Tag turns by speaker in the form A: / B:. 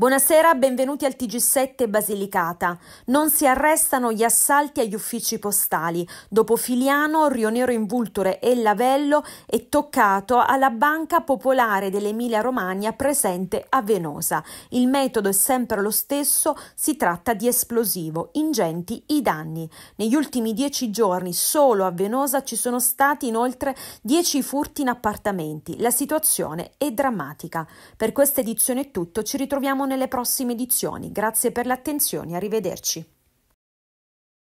A: Buonasera, benvenuti al TG7 Basilicata. Non si arrestano gli assalti agli uffici postali. Dopo Filiano, Rionero in Vulture e Lavello è toccato alla Banca Popolare dell'Emilia Romagna presente a Venosa. Il metodo è sempre lo stesso, si tratta di esplosivo, ingenti i danni. Negli ultimi dieci giorni solo a Venosa ci sono stati inoltre dieci furti in appartamenti. La situazione è drammatica. Per questa edizione è tutto, ci ritroviamo nelle prossime edizioni. Grazie per l'attenzione, arrivederci.